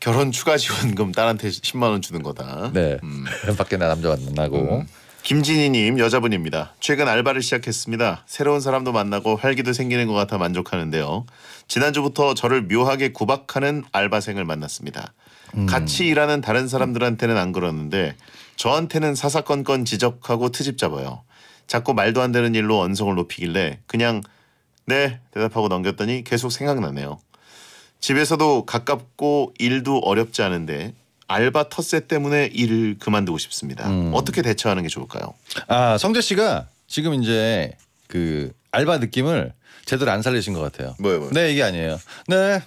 결혼 추가 지원금 딸한테 10만 원 주는 거다. 네. 음. *laughs* 밖에 나 남자 만나고. 음. 김진희님 여자분입니다. 최근 알바를 시작했습니다. 새로운 사람도 만나고 활기도 생기는 것 같아 만족하는데요. 지난주부터 저를 묘하게 구박하는 알바생을 만났습니다. 음. 같이 일하는 다른 사람들한테는 안 그러는데 저한테는 사사건건 지적하고 트집 잡아요. 자꾸 말도 안 되는 일로 언성을 높이길래 그냥 네 대답하고 넘겼더니 계속 생각나네요. 집에서도 가깝고 일도 어렵지 않은데 알바 텃세 때문에 일을 그만두고 싶습니다. 음. 어떻게 대처하는 게 좋을까요? 아 성재 씨가 지금 이제 그 알바 느낌을 제대로 안 살리신 것 같아요. 뭐요, 뭐요? 네 이게 아니에요. 네.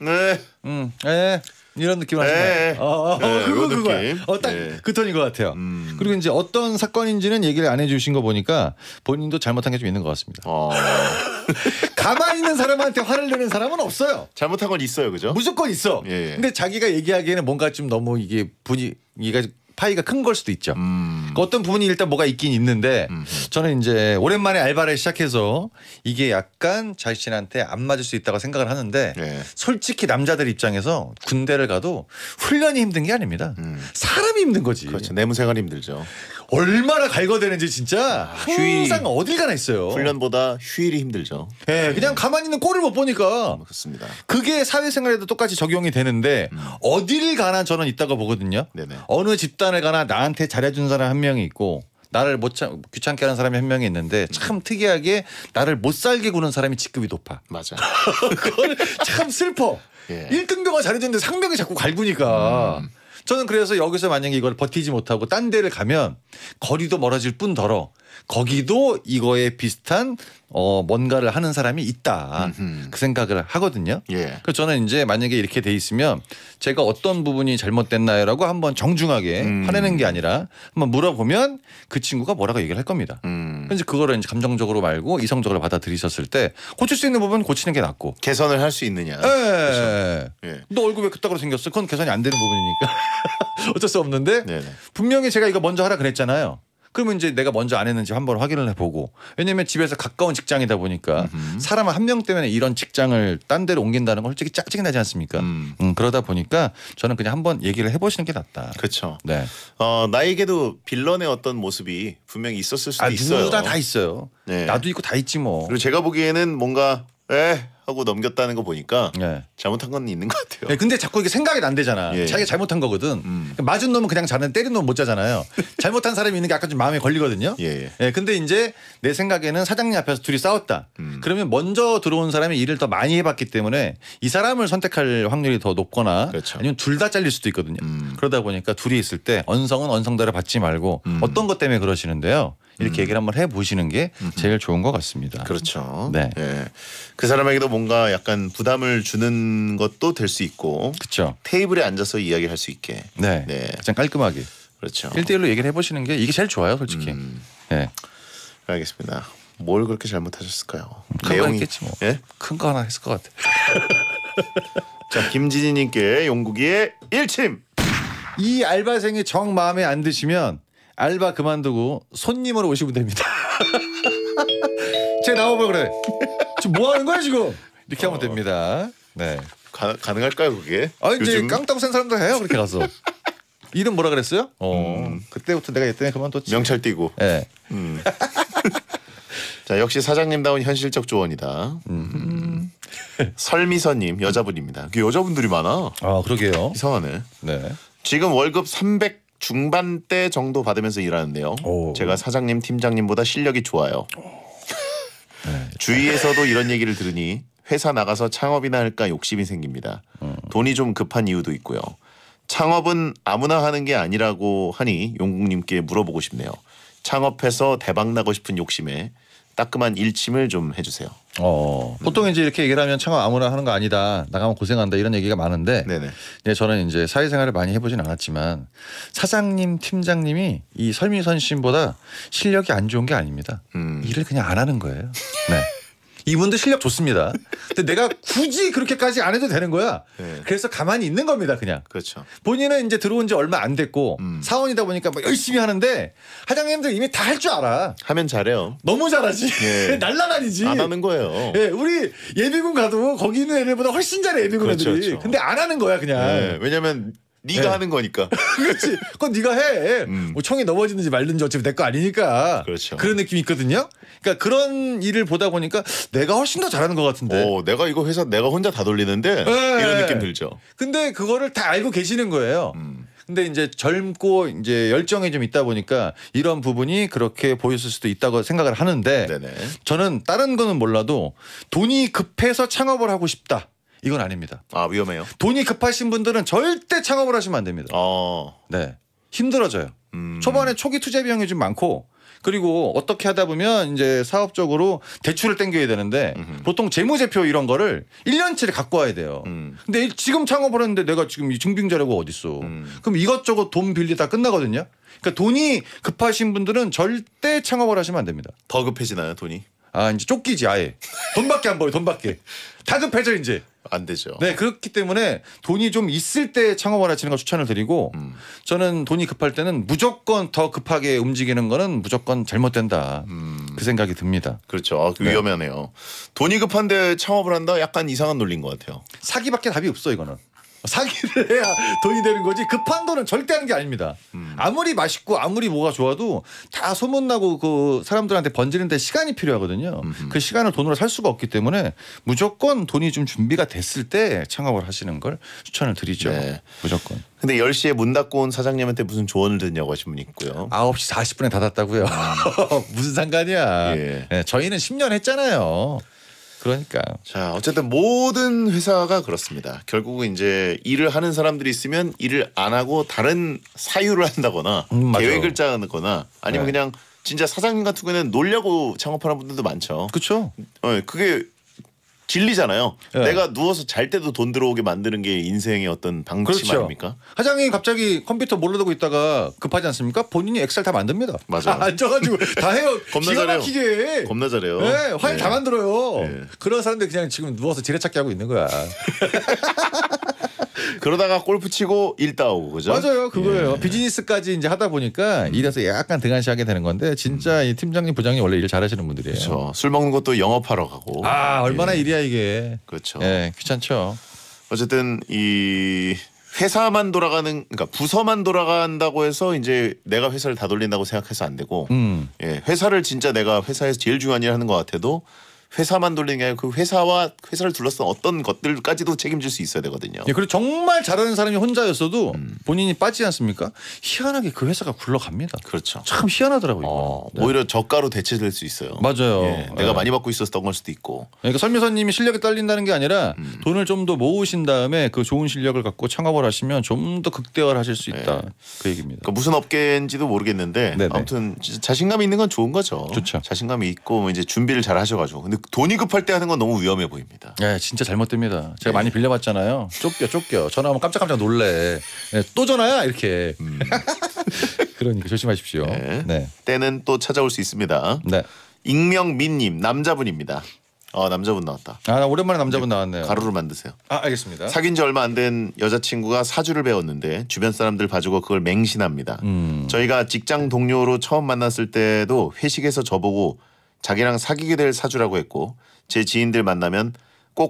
네. 음. 네. 이런 느낌 하시나요? 네. 어, 어, 어, 네, 그거 그거. 어, 딱그 네. 톤인 것 같아요. 음. 그리고 이제 어떤 사건인지는 얘기를 안 해주신 거 보니까 본인도 잘못한 게 좀 있는 것 같습니다. 어. *laughs* 가만히 있는 사람한테 화를 내는 사람은 없어요. 잘못한 건 있어요, 그죠? 무조건 있어. 예. 예. 근데 자기가 얘기하기에는 뭔가 좀 너무 이게 분위기가 파이가 큰 걸 수도 있죠. 음. 그러니까 어떤 부분이 일단 뭐가 있긴 있는데 음. 저는 이제 오랜만에 알바를 시작해서 이게 약간 자신한테 안 맞을 수 있다고 생각을 하는데 네. 솔직히 남자들 입장에서 군대를 가도 훈련이 힘든 게 아닙니다. 음. 사람이 힘든 거지. 그렇죠. 내무생활이 힘들죠. 얼마나 갈거되는지 진짜 아, 항상 휴일. 어딜 가나 있어요. 훈련보다 휴일이 힘들죠. 예, 그냥 가만히 있는 꼴을 못 보니까 음, 그렇습니다. 그게 사회생활에도 똑같이 적용이 되는데 음. 어딜 가나 저는 있다고 보거든요. 네네. 어느 집단에 가나 나한테 잘해준 사람 한 명이 있고 나를 못 참, 귀찮게 하는 사람이 한 명이 있는데 음. 참 특이하게 나를 못 살게 구는 사람이 직급이 높아. 맞아. *laughs* 그건 참 슬퍼. 예. 1등병만 잘해줬는데 상병이 자꾸 갈구니까. 음. 저는 그래서 여기서 만약에 이걸 버티지 못하고 딴 데를 가면 거리도 멀어질 뿐더러 거기도 이거에 비슷한 어 뭔가를 하는 사람이 있다 음흠. 그 생각을 하거든요. 예. 그 저는 이제 만약에 이렇게 돼 있으면 제가 어떤 부분이 잘못됐나요라고 한번 정중하게 음. 화내는 게 아니라 한번 물어보면 그 친구가 뭐라고 얘기를 할 겁니다. 음. 그래서 그거를 이제 감정적으로 말고 이성적으로 받아들이셨을 때 고칠 수 있는 부분 고치는 게 낫고 개선을 할 수 있느냐. 예. 그렇죠. 예. 너 얼굴 왜 그따구로 생겼어? 그건 개선이 안 되는 부분이니까 *laughs* 어쩔 수 없는데 네네. 분명히 제가 이거 먼저 하라 그랬잖아요. 그러면 이제 내가 먼저 안 했는지 한번 확인을 해보고 왜냐면 집에서 가까운 직장이다 보니까 음흠. 사람 한 명 때문에 이런 직장을 딴 데로 옮긴다는 건 솔직히 짜증이 나지 않습니까? 음. 음, 그러다 보니까 저는 그냥 한번 얘기를 해보시는 게 낫다. 그렇죠. 네. 어, 나에게도 빌런의 어떤 모습이 분명히 있었을 수도 아, 있어요. 누구다 다 있어요. 네. 나도 있고 다 있지 뭐. 그리고 제가 보기에는 뭔가 에 하고 넘겼다는 거 보니까 예. 잘못한 건 있는 것 같아요. 예, 근데 자꾸 이게 생각이 안 되잖아. 예. 자기가 잘못한 거거든. 음. 그러니까 맞은 놈은 그냥 자는 때린 놈은못 자잖아요. *laughs* 잘못한 사람이 있는 게 약간 좀 마음에 걸리거든요. 예. 예. 네, 근데 이제 내 생각에는 사장님 앞에서 둘이 싸웠다. 음. 그러면 먼저 들어온 사람이 일을 더 많이 해봤기 때문에 이 사람을 선택할 확률이 더 높거나 그렇죠. 아니면 둘 다 잘릴 수도 있거든요. 음. 그러다 보니까 둘이 있을 때 언성은 언성대로 받지 말고 음. 어떤 것 때문에 그러시는데요. 이렇게 음. 얘기를 한번 해보시는 게 음. 제일 좋은 것 같습니다. 그렇죠. 네. 네. 그 사람에게도 뭔가 약간 부담을 주는 것도 될 수 있고. 그렇죠. 테이블에 앉아서 이야기할 를수 있게. 네. 네. 가장 깔끔하게. 그렇죠. 1대1로 얘기를 해보시는 게 이게 제일 좋아요, 솔직히. 네. 알겠습니다. 뭘 그렇게 잘못하셨을까요? 내용겠지 뭐. 예? 큰 거 하나 했을 것 같아. *laughs* 자 김진희님께 용국이의 일침. 이 알바생이 정 마음에 안 드시면 알바 그만두고 손님으로 오시면 됩니다. *laughs* 쟤 나와봐 그래. 지금 뭐 하는 거야 지금? 이렇게 하면 됩니다. 네. 가, 능할까요 그게? 아 이제 요즘... 깡따구 센 사람들 해요 그렇게 가서. 이름 뭐라 그랬어요? 어. 음. 그때부터 내가 예전 그만뒀지. 명찰 띄고. 네. 음. 자 역시 사장님다운 현실적 조언이다. 음. 설미선님 여자분입니다. 그 여자분들이 많아. 아 그러게요. 이상하네. 네. 지금 월급 300 중반대 정도 받으면서 일하는데요. 오. 제가 사장님 팀장님보다 실력이 좋아요. 네. 주위에서도 이런 얘기를 들으니 회사 나가서 창업이나 할까 욕심이 생깁니다. 음. 돈이 좀 급한 이유도 있고요. 창업은 아무나 하는 게 아니라고 하니 용국님께 물어보고 싶네요. 창업해서 대박 나고 싶은 욕심에 따끔한 일침을 좀 해주세요. 어, 보통 이제 이렇게 얘기를 하면 창업 아무나 하는 거 아니다. 나가면 고생한다. 이런 얘기가 많은데. 네네. 네, 저는 이제 사회생활을 많이 해보진 않았지만 사장님, 팀장님이 이설민선 씨보다 실력이 안 좋은 게 아닙니다. 음. 일을 그냥 안 하는 거예요. 네. 이분도 실력 좋습니다. 근데 내가 *laughs* 굳이 그렇게까지 안 해도 되는 거야. 네. 그래서 가만히 있는 겁니다, 그냥. 그렇죠. 본인은 이제 들어온 지 얼마 안 됐고 음. 사원이다 보니까 막 뭐 열심히 하는데 사장님들 이미 다 할 줄 알아. 하면 잘해요. 너무 잘하지. 네. *laughs* 날라다니지. 안 하는 거예요. 예, 네, 우리 예비군 가도 거기 있는 애들보다 훨씬 잘해 예비군 그렇죠, 애들이. 그렇죠. 근데 안 하는 거야, 그냥. 예, 왜냐면 네가 네. 하는 거니까. *laughs* 그렇지. 그건 네가 해. 음. 뭐 청이 넘어지든지 말든지 어차피 내 거 아니니까. 그렇죠. 그런 느낌이 있거든요. 그러니까 그런 일을 보다 보니까 내가 훨씬 더 잘하는 것 같은데. 어, 내가 이거 회사 내가 혼자 다 돌리는데 네. 이런 느낌 들죠. 근데 그거를 다 알고 계시는 거예요. 음. 근데 이제 젊고 이제 열정이 좀 있다 보니까 이런 부분이 그렇게 보였을 수도 있다고 생각을 하는데 네네. 저는 다른 거는 몰라도 돈이 급해서 창업을 하고 싶다. 이건 아닙니다. 아 위험해요. 돈이 급하신 분들은 절대 창업을 하시면 안 됩니다. 어. 네. 힘들어져요. 음. 초반에 초기 투자 비용이 좀 많고 그리고 어떻게 하다 보면 이제 사업적으로 대출을 땡겨야 되는데 음흠. 보통 재무제표 이런 거를 1년치를 갖고 와야 돼요. 음. 근데 지금 창업을 했는데 내가 지금 이 증빙 자료가 어딨어. 음. 그럼 이것저것 돈 빌리 다 끝나거든요. 그러니까 돈이 급하신 분들은 절대 창업을 하시면 안 됩니다. 더 급해지나요, 돈이? 아 이제 쫓기지 아예 돈밖에 안 벌어 돈밖에 다급해져 이제 안 되죠. 네 그렇기 때문에 돈이 좀 있을 때 창업을 하시는 걸 추천을 드리고 음. 저는 돈이 급할 때는 무조건 더 급하게 움직이는 거는 무조건 잘못된다 음. 그 생각이 듭니다. 그렇죠. 아, 그 네. 위험하네요. 돈이 급한데 창업을 한다 약간 이상한 논리인 것 같아요. 사기밖에 답이 없어 이거는. 사기를 해야 돈이 되는 거지 급한 돈은 절대 하는 게 아닙니다. 음. 아무리 맛있고 아무리 뭐가 좋아도 다 소문나고 그 사람들한테 번지는데 시간이 필요하거든요. 음흠. 그 시간을 돈으로 살 수가 없기 때문에 무조건 돈이 좀 준비가 됐을 때 창업을 하시는 걸 추천을 드리죠. 네. 무조건. 근데 10시에 문 닫고 온 사장님한테 무슨 조언을 듣냐고 하신 분 있고요. 9시 40분에 닫았다고요. 음. *laughs* 무슨 상관이야. 예. 네, 저희는 10년 했잖아요. 그러니까. 자, 어쨌든 모든 회사가 그렇습니다. 결국은 이제 일을 하는 사람들이 있으면 일을 안 하고 다른 사유를 한다거나 음, 계획을 짜거나 아니면 네. 그냥 진짜 사장님 같은 경우에는 놀려고 창업하는 분들도 많죠. 그렇죠. 네, 그게 진리잖아요. 예. 내가 누워서 잘 때도 돈 들어오게 만드는 게 인생의 어떤 방침 그렇죠. 아닙니까? 사장이 갑자기 컴퓨터 몰아두고 있다가 급하지 않습니까? 본인이 엑셀 다 만듭니다. 맞아. 요 앉아가지고 *laughs* 다 해요. *laughs* 겁나 기가 잘해요. 막히게. 겁나 잘해요. 네, 화면 네. 다 만들어요. 네. 그런 사람들 그냥 지금 누워서 지뢰찾기 하고 있는 거야. *laughs* 그러다가 골프 치고 일다 오고 그죠? 맞아요, 그거예요. 예. 비즈니스까지 이제 하다 보니까 일에서 약간 등한시하게 되는 건데 진짜 음. 이 팀장님, 부장님 원래 일 잘하시는 분들이에요. 그렇죠. 술 먹는 것도 영업하러 가고. 아, 얼마나 예. 일이야 이게. 그렇죠. 예, 귀찮죠. 어쨌든 이 회사만 돌아가는 그러니까 부서만 돌아간다고 해서 이제 내가 회사를 다 돌린다고 생각해서 안 되고 음. 예, 회사를 진짜 내가 회사에서 제일 중요한 일 하는 것 같아도 회사만 돌리는 게 아니라 그 회사와 회사를 둘러싼 어떤 것들까지도 책임질 수 있어야 되거든요. 예, 그리고 정말 잘하는 사람이 혼자였어도 음. 본인이 빠지지 않습니까? 희한하게 그 회사가 굴러갑니다. 그렇죠. 참 희한하더라고요. 어, 네. 오히려 저가로 대체될 수 있어요. 맞아요. 예, 내가 예. 많이 받고 있었던 걸 수도 있고. 그러니까 설미선님이 실력에 딸린다는 게 아니라 음. 돈을 좀 더 모으신 다음에 그 좋은 실력을 갖고 창업을 하시면 좀 더 극대화를 하실 수 있다. 예. 그 얘기입니다. 그러니까 무슨 업계인지도 모르겠는데 네네. 아무튼 자신감이 있는 건 좋은 거죠. 좋죠. 자신감이 있고 이제 준비를 잘 하셔가지고. 근데 돈이 급할 때 하는 건 너무 위험해 보입니다. 네, 진짜 잘못됩니다. 제가 네. 많이 빌려봤잖아요. 쫓겨, 쫓겨. 전화하면 깜짝깜짝 놀래. 네, 또 전화야 이렇게. 음. *laughs* 그러니까 조심하십시오. 네. 네. 때는 또 찾아올 수 있습니다. 네. 익명민님 남자분입니다. 아 남자분 나왔다. 아 오랜만에 남자분 네, 나왔네요. 가루를 만드세요. 아 알겠습니다. 사귄 지 얼마 안 된 여자친구가 사주를 배웠는데 주변 사람들 봐주고 그걸 맹신합니다. 음. 저희가 직장 동료로 처음 만났을 때도 회식에서 저보고 자기랑 사귀게 될 사주라고 했고 제 지인들 만나면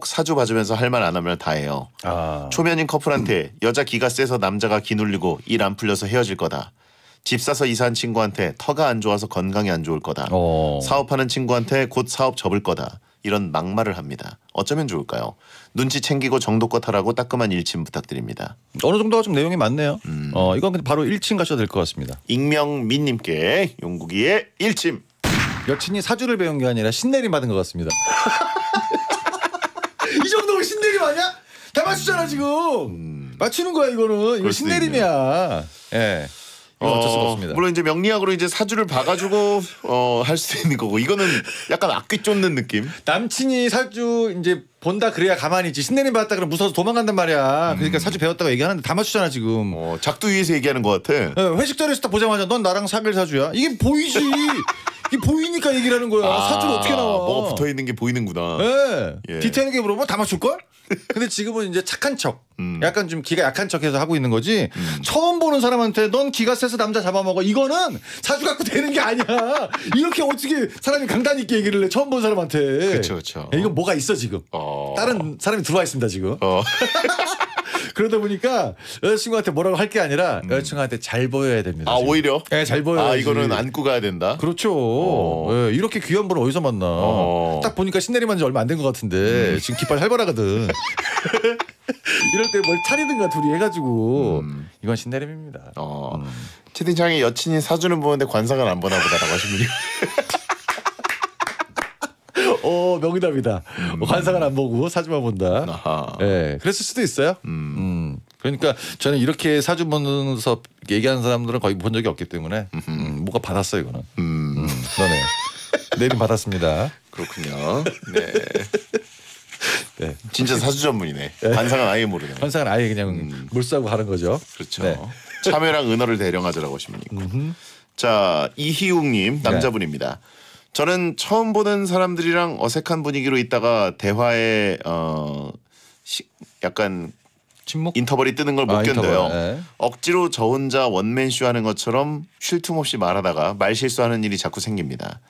꼭 사주 봐주면서 할 말 안 하면 다 해요. 아. 초면인 커플한테 여자 기가 세서 남자가 기눌리고 일 안 풀려서 헤어질 거다. 집 사서 이사한 친구한테 터가 안 좋아서 건강이 안 좋을 거다. 오. 어. 사업하는 친구한테 곧 사업 접을 거다. 이런 막말을 합니다. 어쩌면 좋을까요? 눈치 챙기고 정도껏 하라고 따끔한 일침 부탁드립니다. 어느 정도가 좀 내용이 맞네요 음. 어, 이건 바로 일침 가셔도될 것 같습니다. 익명민님께 용국이의 일침 여친이 사주를 배운 게 아니라 신내림 받은 것 같습니다. *laughs* 이 정도면 신내림 아니야? 다 맞추잖아 지금. 음. 맞추는 거야 이거는. 이거 신내림이야. 예. 네. 어쩔 수가 어, 없습니다. 물론 이제 명리학으로 이제 사주를 봐가지고 *laughs* 어, 할 수도 있는 거고 이거는 약간 악귀 쫓는 느낌. 남친이 사주 이제 본다 그래야 가만히 있지 신내림 받았다 그러면 무서워서 도망간단 말이야. 그러니까 음. 그러니까 사주 배웠다고 얘기하는데 다 맞추잖아 지금. 어, 작두 위에서 얘기하는 것 같아. 네, 회식 자리에서 딱 보자마자 넌 나랑 사귈 사주야. 이게 보이지. *laughs* 이게 보이니까 얘기를 하는 거야. 아, 사투리 어떻게 나와? 뭐가 붙어 있는 게 보이는구나. 네. 예. 디테일하게 물어보면 다 맞출 걸? *laughs* 근데 지금은 이제 착한 척, 음. 약간 좀 기가 약한 척해서 하고 있는 거지. 음. 처음 보는 사람한테 넌 기가 세서 남자 잡아먹어. 이거는 사주 갖고 되는 게 아니야. *laughs* 이렇게 어떻게 사람이 강단 있게 얘기를 해? 처음 본 사람한테. 그렇죠, 그렇죠. 이거 뭐가 있어 지금. 어. 다른 사람이 들어와 있습니다 지금. 어. *laughs* 그러다 보니까 여자친구한테 뭐라고 할 게 아니라 음. 여자친구한테 잘 보여야 됩니다. 아 지금. 오히려? 네, 잘 보여. 아 이거는 안고 가야 된다. 그렇죠. 어. 네, 이렇게 귀한 분을 어디서 만나? 어. 딱 보니까 신내림한 지 얼마 안 된 것 같은데 음. 지금 깃발 활발하거든 *laughs* 이럴 때 뭘 차리든가 둘이 해가지고 음. 이건 신내림입니다. 어. 음. 채팅창에 여친이 사주는 보는데 관상은 안 보나 보다라고 하신 분이. 어 명답이다. 음. 관상은안 보고 사주만 본다. 아하. 예, 그랬을 수도 있어요. 음. 음. 그러니까 저는 이렇게 사주 보면서 얘기하는 사람들은 거의 본 적이 없기 때문에 음, 뭐가 음, 받았어요 이거는. 음. 너네 음, 내림 받았습니다. 그렇군요. 네. *laughs* 네. 진짜 사주 전문이네. 네. 관상은 아예 모르네. 겠 관상은 아예 그냥 음. 물싸고 가는 거죠. 그렇죠. 네. 참외랑 은어를 대령하자라고 하십니까. *laughs* 자 이희웅님 네. 남자분입니다. 네. 저는 처음 보는 사람들이랑 어색한 분위기로 있다가 대화에 어 시, 약간 침묵? 인터벌이 뜨는 걸못 아, 견뎌요. 네. 억지로 저 혼자 원맨쇼 하는 것처럼 쉴 틈 없이 말하다가 말실수하는 일이 자꾸 생깁니다.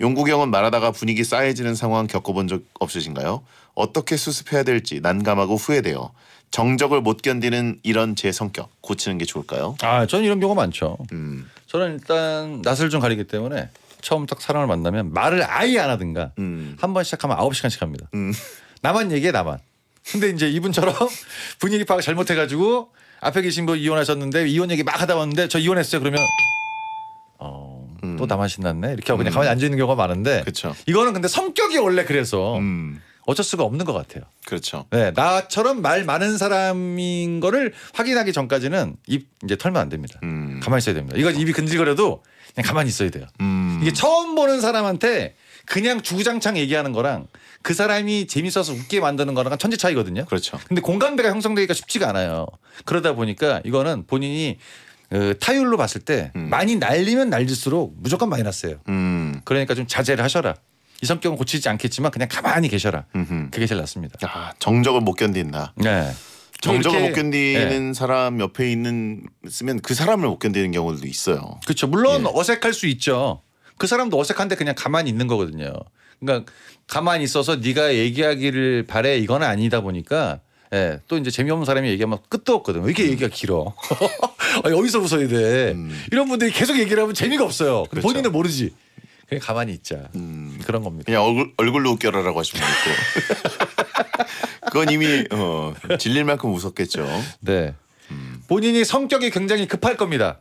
용구경은 말하다가 분위기 싸해지는 상황 겪어본 적 없으신가요? 어떻게 수습해야 될지 난감하고 후회돼요. 정적을 못 견디는 이런 제 성격 고치는 게 좋을까요? 아, 저는 이런 경우 많죠. 음. 저는 일단 낯을 좀 가리기 때문에 처음 딱 사람을 만나면 말을 아예 안 하든가 음. 한번 시작하면 아홉 시간씩 합니다. 음. 나만 얘기해 나만. 근데 이제 이분처럼 *laughs* 분위기 파악 잘못해가지고 앞에 계신 분 이혼하셨는데 이혼 얘기 막 하다 왔는데 저 이혼했어요 그러면 어, 음. 또 나만 신났네 이렇게 하고 그냥 음. 가만히 앉아 있는 경우가 많은데 그쵸. 이거는 근데 성격이 원래 그래서 음. 어쩔 수가 없는 것 같아요. 그렇죠. 네, 나처럼 말 많은 사람인 거를 확인하기 전까지는 입 이제 털면 안 됩니다. 음. 가만히 있어야 됩니다. 이거 입이 근질거려도 그냥 가만히 있어야 돼요. 음. 이게 처음 보는 사람한테 그냥 주구장창 얘기하는 거랑 그 사람이 재밌어서 웃게 만드는 거랑 천지 차이거든요. 그렇죠. 근데 공감대가 형성되기가 쉽지가 않아요. 그러다 보니까 이거는 본인이 그 타율로 봤을 때 음. 많이 날리면 날릴수록 무조건 많이났어요 음. 그러니까 좀 자제를 하셔라. 이 성격은 고치지 않겠지만 그냥 가만히 계셔라. 음흠. 그게 제일 낫습니다. 아, 정적을 못 견딘다. 네. 정적을 못 견디는 네. 사람 옆에 있는 쓰면 그 사람을 못 견디는 경우도 있어요. 그렇죠. 물론 예. 어색할 수 있죠. 그 사람도 어색한데 그냥 가만히 있는 거거든요. 그러니까 가만히 있어서 네가 얘기하기를 바래 이건 아니다 보니까 예, 또 이제 재미없는 사람이 얘기하면 끝도 없거든. 이게 음. 얘기가 길어. *laughs* 아니, 어서 웃어야 돼. 음. 이런 분들이 계속 얘기를 하면 재미가 없어요. 그렇죠. 본인은 모르지. 그냥 가만히 있자. 음. 그런 겁니다. 그냥 얼굴, 얼굴로 웃겨라라고 하시면 되고. *laughs* 그건 이미 어, 질릴 만큼 무섭겠죠 네. 음. 본인이 성격이 굉장히 급할 겁니다.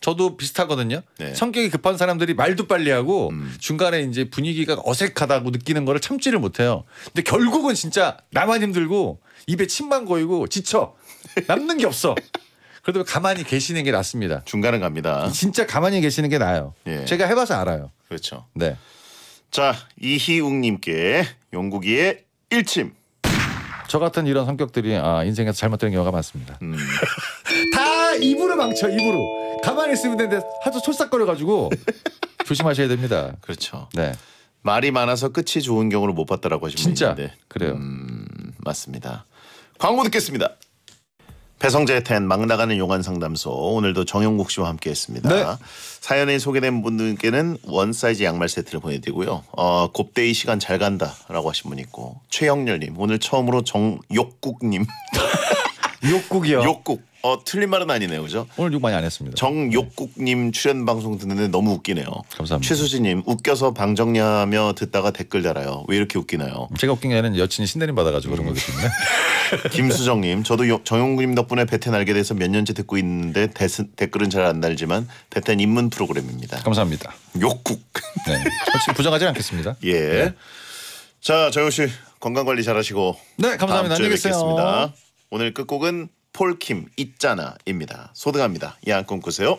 저도 비슷하거든요. 네. 성격이 급한 사람들이 말도 빨리 하고 음. 중간에 이제 분위기가 어색하다고 느끼는 거를 참지를 못해요. 근데 결국은 진짜 나만 힘들고 입에 침만 고이고 지쳐 남는 게 없어. 그래도 가만히 계시는 게 낫습니다. 중간은 갑니다. 진짜 가만히 계시는 게 나아요. 예. 제가 해봐서 알아요. 그렇죠. 네. 자 이희웅님께 용국이의 일침 저 같은 이런 성격들이 아, 인생에서 잘못된 경우가 많습니다. 음. *laughs* 다 입으로 망쳐 입으로 가만히 있으면 되는데 하도 촐싹거려가지고 *laughs* 조심하셔야 됩니다. 그렇죠. 네. 말이 많아서 끝이 좋은 경우를 못 봤다라고 하시면 진짜 그래요. 음, 맞습니다. 광고 듣겠습니다. 배성재 텐막 나가는 용안 상담소 오늘도 정영국 씨와 함께했습니다. 네. 사연에 소개된 분들께는 원 사이즈 양말 세트를 보내드리고요. 어, 곱데이 시간 잘 간다라고 하신 분 있고 최영렬님 오늘 처음으로 정욕국님. *laughs* 욕국이요. 욕국 어 틀린 말은 아니네요, 그죠? 오늘 욕 많이 안 했습니다. 정욕국님 출연 방송 듣는데 너무 웃기네요. 감사합니다. 최수진님 웃겨서 방정리하며 듣다가 댓글 달아요. 왜 이렇게 웃기나요? 제가 웃긴 게아니 여친이 신대림 받아가지고 그런 거기 때문에. *laughs* 김수정님, 저도 정용국님 덕분에 베텐 알게 돼서 몇 년째 듣고 있는데 데스- 댓글은 잘 안 달지만 베텐 입문 프로그램입니다. 감사합니다. 욕국. 네, 솔직히 부정하지 않겠습니다. *laughs* 예. 네. 자 정용 씨 건강 관리 잘하시고 네, 감사합니다. 안녕히 계세요. 오늘 끝곡은 폴킴 있잖아입니다. 소등합니다. 예안 꿈꾸세요.